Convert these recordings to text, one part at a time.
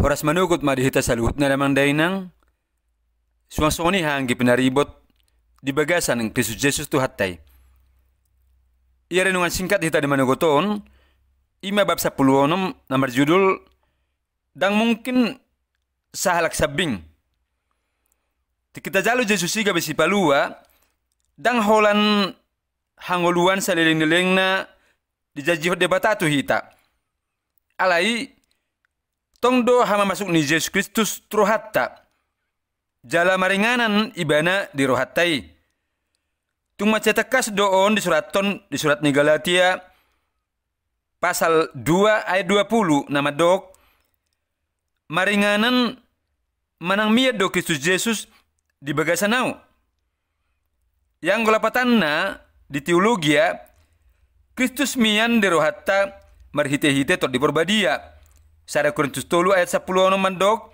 Horas manugot madihita sa luhut na lamang dainang, sumasoniha ang gipinaribot, bagasan Kristus Yesus Jesus hatay. Ia renungan singkat hita di manugotoon, ima bab sa puluonom na marjudul, dang mungkin sahalak sabing. Tikita jalo Jesus siga besi palua, dang holan hangoluan sa liling-liling na dijajiho debatatu hita. Alai, tong do hama masuk ni Yesus Kristus truhatta. Jala maringanan ibana di rohattai. Tung macetekas doon di surat ton di surat ni Galatia pasal 2 ayat 20 nama dok. Maringanan manang mia do Kristus Yesus di bagasanau. Yang golapatanna di teologia Kristus mian di rohatta marhite-hite tor di perbadia Sada Korintus tolu ayat 10 anu mandok.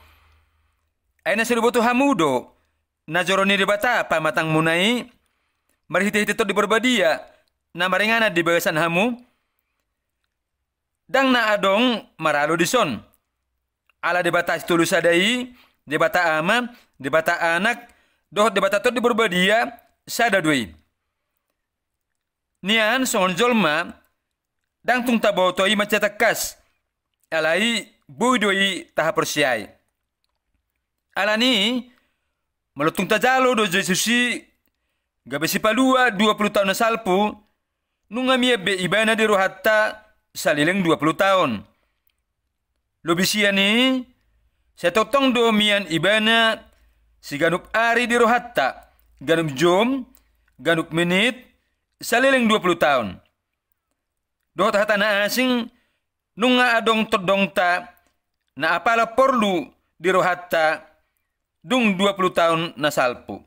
Aina serubotu hamudo. Najoroni ribata apa matang munai. Mari hiti-hiti di berbadia. Nama ringana di bagasan hamu. Dang na adong maralu dison. Ala debata tulu sadai. debata ama. debata anak. Dohot debata tot di berbadia. sadadui. Nian songon jolma. Dang tung tabotoi macetak kas alai buidoi taha persiai. Alani melutung tajalo do Jesusi gabesi palua 20 tahun salpu nunga be ibana di rohatta salileng puluh tahun. Lobisiani setotong do mian ibana si ganup ari di rohatta ganup jom ganup menit salileng 20 tahun. Dohat na asing nunga adong ta na apala porlu rohatta dung 20 tahun na salpu.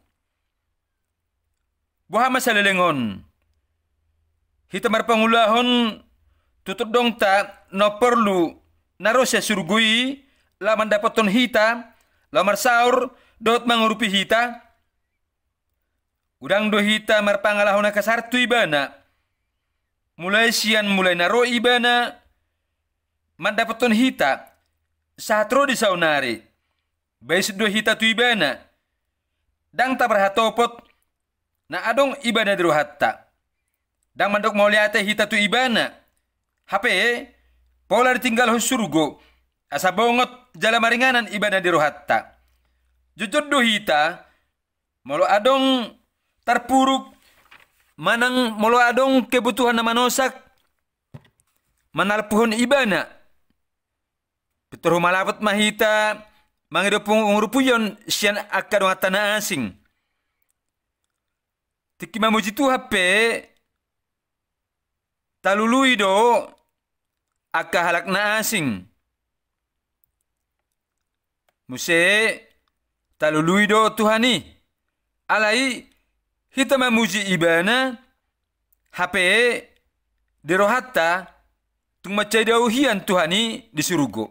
Buha masalalengon. Hitamar pangulahon tutodongta na porlu narosya surgui laman dapaton hita lamar saur dot mangurupi hita udang do hita marpangalahona kasartu ibana mulai sian mulai naro ibana mendapatkan hita tro di saunari bais dua hita tu ibana dang tak berhatopot na adong ibana di hatta dang mandok mau hita tu ibana HP pola ditinggal surgo asa bongot jala maringanan ibana di hatta jujur do hita molo adong terpuruk manang molo adong kebutuhan na manosak manalpuhon ibana Betul rumah malapet mahita mangidopung rupuyon sian akar wang tanah asing. Tiki mamuji tu hape talului do aka halak na asing. Muse talului do Tuhani. Alai hita mamuji ibana hape dirohata, tung macai dauhian Tuhani disurugo.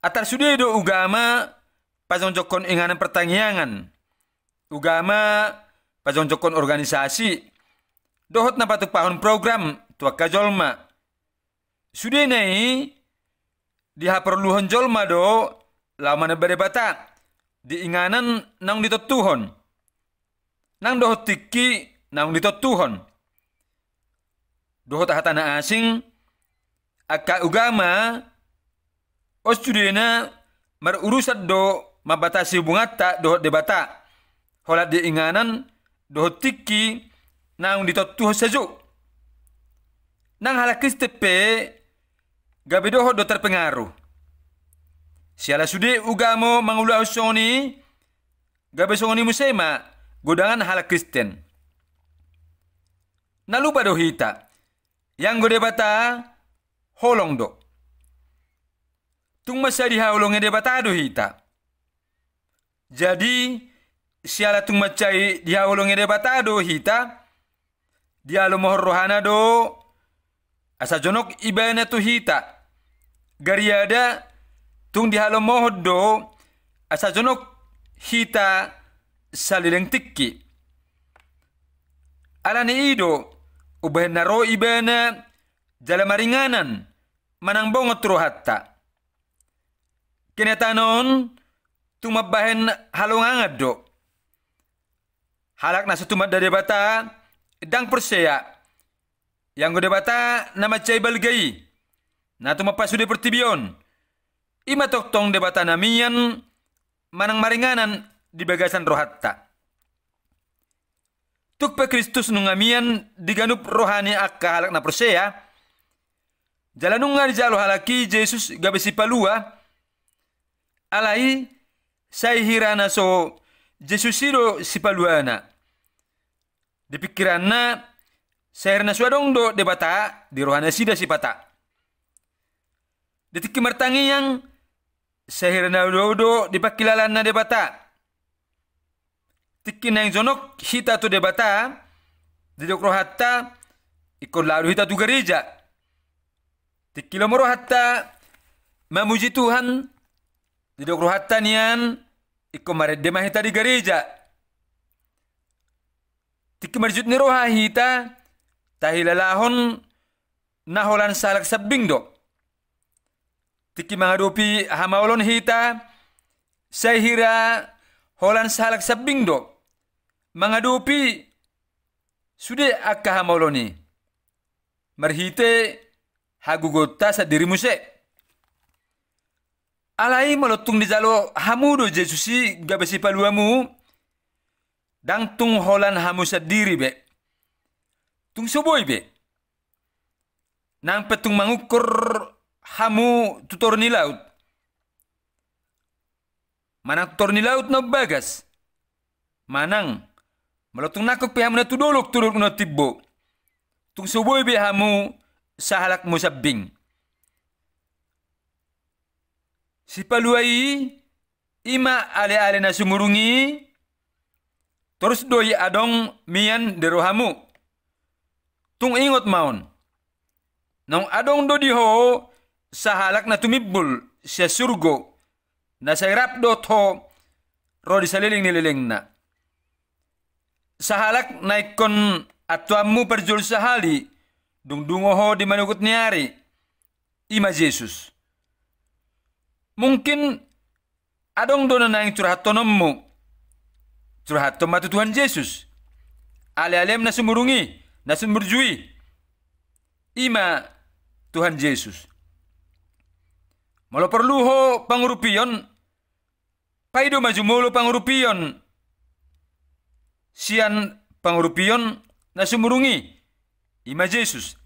Atar sudah do ugama pasang jokon inganan pertanyangan. Ugama pasang jokon organisasi. Dohot napa tu pahon program tua kajolma. Sudah nei diha perluhon jolma do ne berebata di inganan nang tuhon, Nang dohot tiki nang ditot tuhon, Dohot hatana asing akak ugama osjudena mar urusat do mabatasi tak do debata holat de inganan do tiki nang ditotu sejuk nang halakis tepe gabe do terpengaruh siala sudi ugamo mangula usoni gabe songoni musema godangan halak kristen pada pada hita yang gede bata holong dok tung di haulong ede batado hita. Jadi siala tung macai di haulong ede batado hita dia lo mohor rohana do asa jonok ibana tu hita. Gariada tung di halo mohod do asa jonok hita salileng tikki. Alani ido ubah naro ibana jala maringanan manang bongot rohatta. Kenetanon tumabahen halonganga do. Halak nasa tumat dari bata dang persia. Yang gode bata nama cai balgai. Na de pertibion. Ima toktong debata namian manang maringanan di bagasan rohatta. pe Kristus nungamian diganup rohani akka halak na persia. Jalanungan jalo halaki Yesus gabesi palua alai sai hirana so jesusiro sipaluana dipikirana pikiranna sairna suadong do debata di rohana sida sipata detik martangi yang sahirna dodo di pakilalanna de bata tikkin yang zonok hita tu debata di hatta ikon lalu hita tu gereja tikkilomoro hatta memuji Tuhan Didokru hattaniyan ikko mareddema hita Tiki marjut ni roha hita tahilalahon naholan salak sabbing do. Tikki hama olon hita sehira holan salak sabbing do. Mangadupi sude akka oloni Marhite hagugota sa dirimu alai tung di jalo hamudo Yesusi gabesi paluamu dang tung holan hamu sadiri be tung soboi be nang petung mangukur hamu tutor ni laut manang tutor ni laut no bagas manang melotung nakuk pe hamu na tudolok tudolok no tibbo tung soboi be hamu sahalak musabbing sipaluai ima ale-ale na sumurungi terus doi adong mian derohamu tung ingot maun nong adong do diho sahalak na tumibul sa surgo na sa rap do to ro di saliling nililing na sahalak naikon atuamu perjul sahali dung dungoho di manukut niari ima Jesus Mungkin adong dona na yang curhat tonommu. Curhat tomatu Tuhan Yesus. Ale-alem na sumurungi, na sumurjui. Ima Tuhan Yesus. malo perlu ho pangurupion. Paido maju molo pangurupion. Sian pangurupion na sumurungi. Ima Yesus.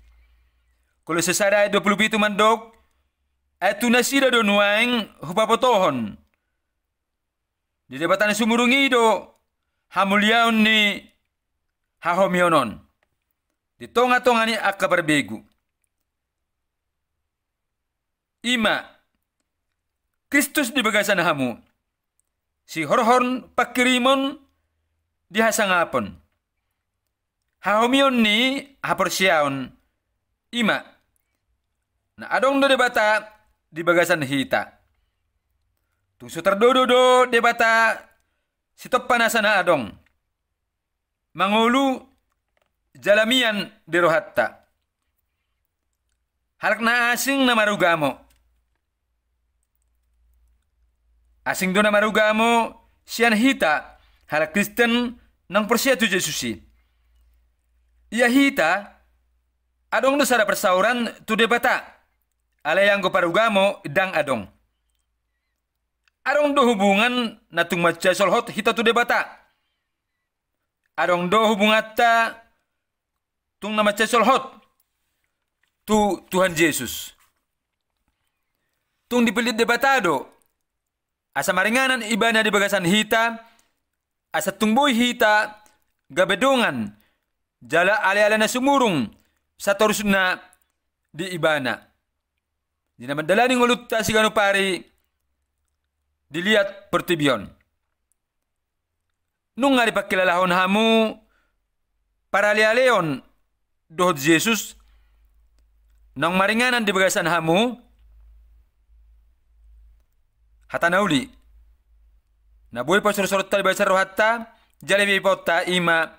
Kalau sesara 20 itu mandok, tunasida do nuang hupapa tohon. Di debatan sumurungi do hamuliaun ni hahomionon. Di tonga-tonga ni akabar begu. Ima, Kristus di bagasan hamu. Si horhorn pakirimon di hasangapon. Hahomion ni hapersiaun. Ima, na adong do debata di bagasan hita. Tungsu terdodo dodo debata si top panasana adong. Mangulu jalamian di Halak na asing na marugamo. Asing do na marugamo sian hita halak Kristen nang persia tu Yesusi. Ia hita adong do sada persauran tu debata ale yang go parugamo dang adong. Arong do hubungan natung maca solhot hita tu debata. Arong do hubungata tung nama solhot tu Tuhan Yesus. Tung dipelit do Asa maringanan ibana di bagasan hita. Asa tumbuh hita gabedongan. Jala ale-ale na sumurung. Satorusna di ibana. Dina mandalani ngulut ta siganu pari dilihat pertibion. Nung ngari pakilalahon hamu para leon dohot Yesus nang maringanan di bagasan hamu nauli. na boy pasur surut tali besar rohata. jalebi potta ima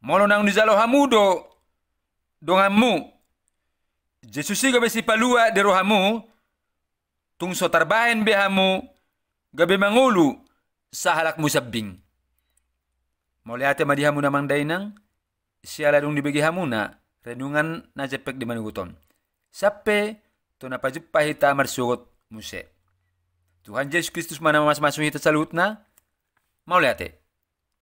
molo nang nizalo hamudo dongamu Jesusi juga besi palua di rohamu, tungso tarbahin behamu, gabe mangulu sa halak musabbing. ya madihamu namang dainang, sialadung dibagi na renungan na jepek di manuguton. Sape, to pahita marsugot muse. Tuhan Yesus Kristus mana mas masuhi lihat ya?